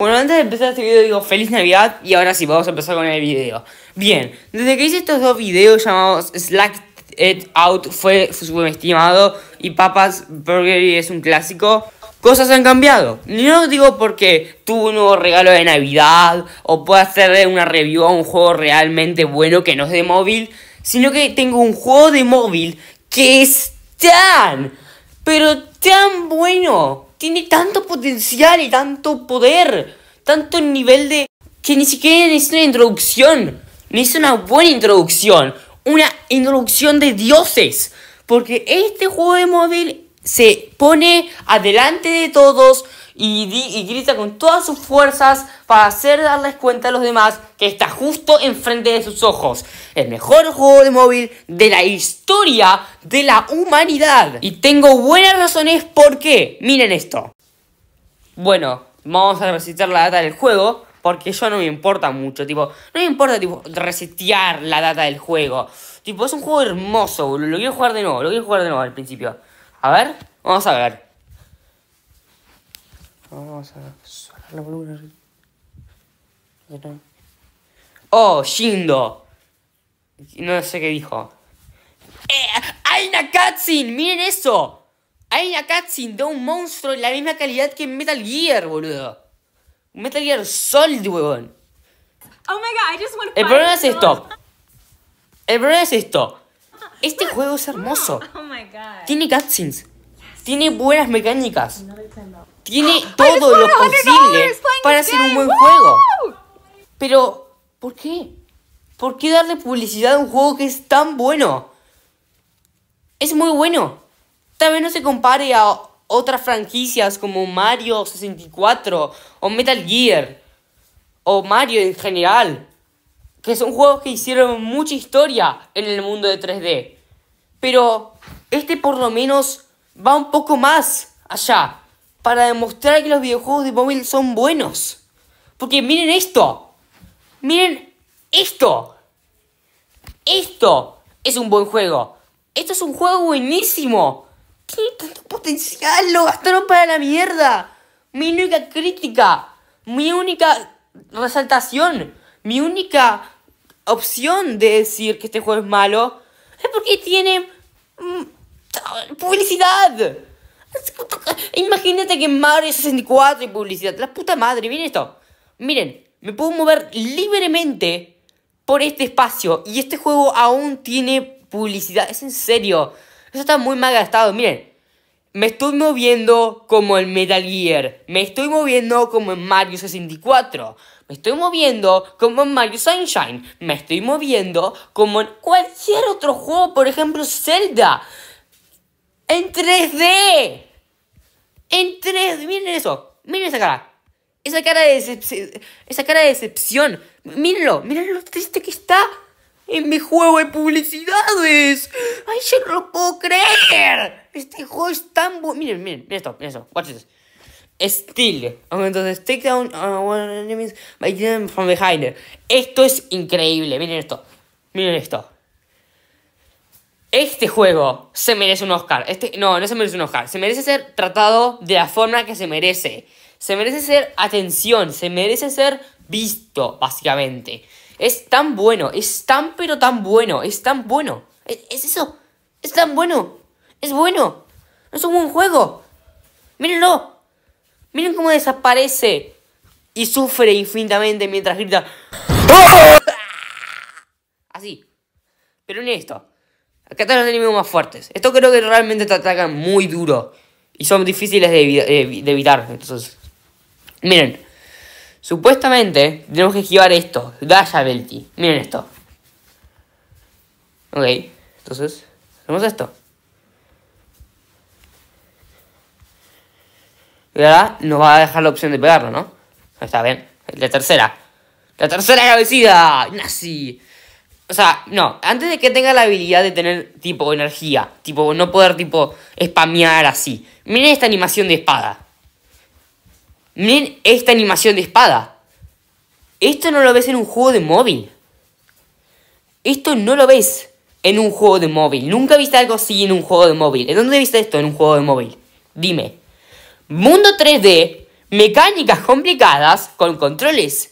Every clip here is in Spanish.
Bueno, antes de empezar este video digo feliz navidad y ahora sí, vamos a empezar con el video. Bien, desde que hice estos dos videos llamados Slack It Out fue estimado y Papas Burger es un clásico, cosas han cambiado. No digo porque tuve un nuevo regalo de navidad o pueda hacerle una review a un juego realmente bueno que no es de móvil, sino que tengo un juego de móvil que es tan, pero tan bueno tiene tanto potencial y tanto poder, tanto nivel de... que ni siquiera necesita una introducción, necesita una buena introducción, una introducción de dioses, porque este juego de móvil se pone adelante de todos, y, grita con todas sus fuerzas para hacer darles cuenta a los demás que está justo enfrente de sus ojos. El mejor juego de móvil de la historia de la humanidad. Y tengo buenas razones por qué. Miren esto. Bueno, vamos a recitar la data del juego. Porque yo no me importa mucho, tipo, no me importa, tipo, resetear la data del juego. Tipo, es un juego hermoso, boludo. Lo quiero jugar de nuevo, lo quiero jugar de nuevo al principio. A ver, vamos a ver. Vamos a sonar la volumen. Oh, Shindo. No sé qué dijo. Eh, ¡Hay una cutscene! ¡Miren eso! Hay una cutscene de un monstruo de la misma calidad que Metal Gear, boludo. Metal Gear Solid, huevón. Oh my God, I just want El problema es esto. El problema es esto. Este juego es hermoso. Oh Tiene cutscenes. Tiene buenas mecánicas tiene todo lo posible para hacer un buen juego. Pero, ¿por qué? ¿Por qué darle publicidad a un juego que es tan bueno? Es muy bueno. Tal vez no se compare a otras franquicias como Mario 64 o Metal Gear o Mario en general, que son juegos que hicieron mucha historia en el mundo de 3D. Pero este por lo menos va un poco más allá para demostrar que los videojuegos de móvil son buenos. Porque miren esto. Miren esto. Esto es un buen juego. Esto es un juego buenísimo. Tiene tanto potencial. Lo gastaron para la mierda. Mi única crítica. Mi única resaltación. Mi única opción de decir que este juego es malo. Es porque tiene... Mm, publicidad. Imagínate que Mario 64 y publicidad. La puta madre, miren esto. Miren, me puedo mover libremente por este espacio. Y este juego aún tiene publicidad. Es en serio. Eso está muy mal gastado. Miren, me estoy moviendo como en Metal Gear. Me estoy moviendo como en Mario 64. Me estoy moviendo como en Mario Sunshine. Me estoy moviendo como en cualquier otro juego. Por ejemplo, Zelda. ¡En 3D! ¡En 3D! Miren eso. Miren esa cara. Esa cara de decepción. Esa cara de decepción. Mírenlo. Miren lo triste que está. En mi juego de publicidades. Ay, yo no lo puedo creer. Este juego es tan bueno. Miren, miren, miren esto, miren esto. Steel. Entonces, take down uh, enemies by them from behind. Esto es increíble. Miren esto. Miren esto. Este juego se merece un Oscar. Este, no, no se merece un Oscar. Se merece ser tratado de la forma que se merece. Se merece ser atención. Se merece ser visto, básicamente. Es tan bueno. Es tan, pero tan bueno. Es tan bueno. Es, eso. Es tan bueno. Es bueno. es un buen juego. Mírenlo. Miren cómo desaparece. Y sufre infinitamente mientras grita. ¡Ah! Así. Pero en esto. Acá están los enemigos más fuertes. Esto creo que realmente te atacan muy duro. Y son difíciles de, evitar. Entonces, miren. Supuestamente tenemos que esquivar esto. Dasha Belty. Miren esto. Ok. Entonces, hacemos esto. Y ahora nos va a dejar la opción de pegarlo, ¿no? Está bien. La tercera. La tercera cabecida. Nazi. O sea, no, antes de que tenga la habilidad de tener tipo energía, tipo no poder tipo spamear así. Miren esta animación de espada. Miren esta animación de espada. Esto no lo ves en un juego de móvil. Esto no lo ves en un juego de móvil. Nunca viste algo así en un juego de móvil. ¿En dónde viste esto en un juego de móvil? Dime. Mundo 3D, mecánicas complicadas con controles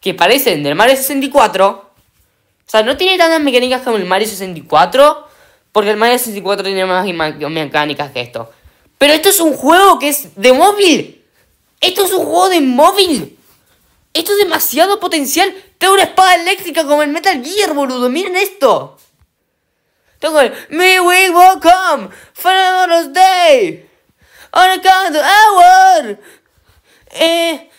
que parecen del Mario 64 o sea, no tiene tantas mecánicas como el Mario 64, porque el Mario 64 tiene más mecánicas que esto. Pero esto es un juego que es de móvil. Esto es un juego de móvil. Esto es demasiado potencial. Tengo una espada eléctrica como el Metal Gear, boludo. Miren esto. Tengo el Me We Will Come for day. On the count hour. Eh,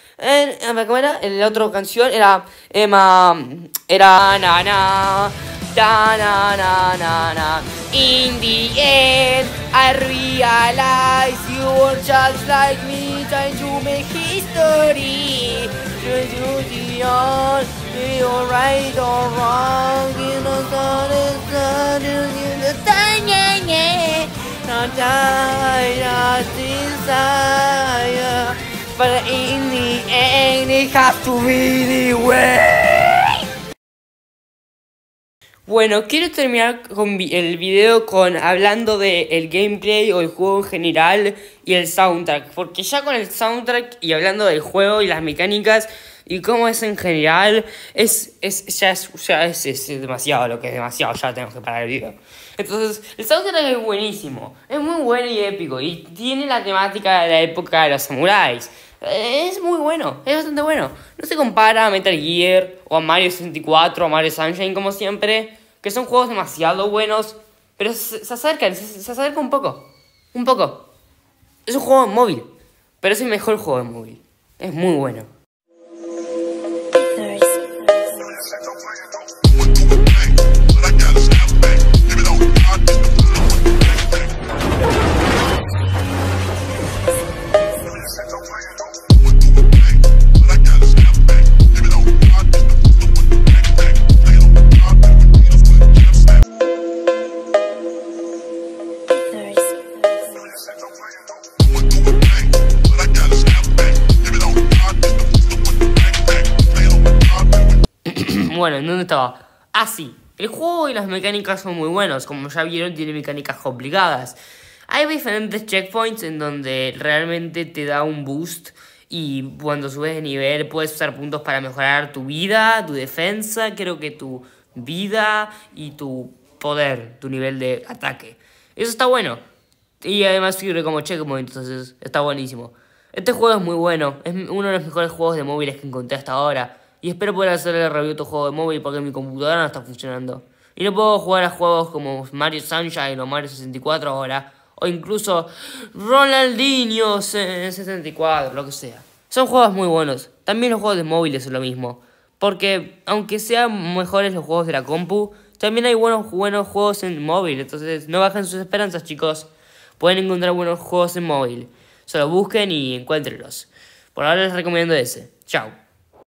¿Cómo era? la otra canción era. Emma. Era. Na, na, da, na, na, na, na. In the end, I realize you were just like me. Trying to make history. do to be on. Be right or wrong. In the sun is the in the sun. yeah, yeah. Not die, not desire. But in the bueno, quiero terminar con el video con hablando del el gameplay o el juego en general y el soundtrack. Porque ya con el soundtrack y hablando del juego y las mecánicas y cómo es en general, es, es, ya, es, es, es demasiado lo que es demasiado, ya tengo que parar el video. Entonces, el soundtrack es buenísimo, es muy bueno y épico, y tiene la temática de la época de los samuráis. Es muy bueno, es bastante bueno. No se compara a Metal Gear o a Mario 64 o a Mario Sunshine como siempre, que son juegos demasiado buenos, pero se, acercan, se, acercan un poco, un poco. Es un juego móvil, pero es el mejor juego móvil. Es muy bueno. bueno, ¿en dónde estaba? Ah, sí. El juego y las mecánicas son muy buenos. Como ya vieron, tiene mecánicas complicadas. Hay diferentes checkpoints en donde realmente te da un boost. Y cuando subes de nivel puedes usar puntos para mejorar tu vida, tu defensa, creo que tu vida y tu poder, tu nivel de ataque. Eso está bueno. Y además sirve como checkpoint, entonces está buenísimo. Este juego es muy bueno, es uno de los mejores juegos de móviles que encontré hasta ahora y espero poder hacerle review de tu juego de móvil porque mi computadora no está funcionando. Y no puedo jugar a juegos como Mario Sunshine o Mario 64 ahora, o incluso Ronaldinho 64, lo que sea. Son juegos muy buenos. También los juegos de móviles son lo mismo. Porque aunque sean mejores los juegos de la compu, también hay buenos, buenos juegos en móvil. Entonces no bajen sus esperanzas, chicos. Pueden encontrar buenos juegos en móvil. Solo busquen y encuéntrenlos. Por ahora les recomiendo ese. Chao.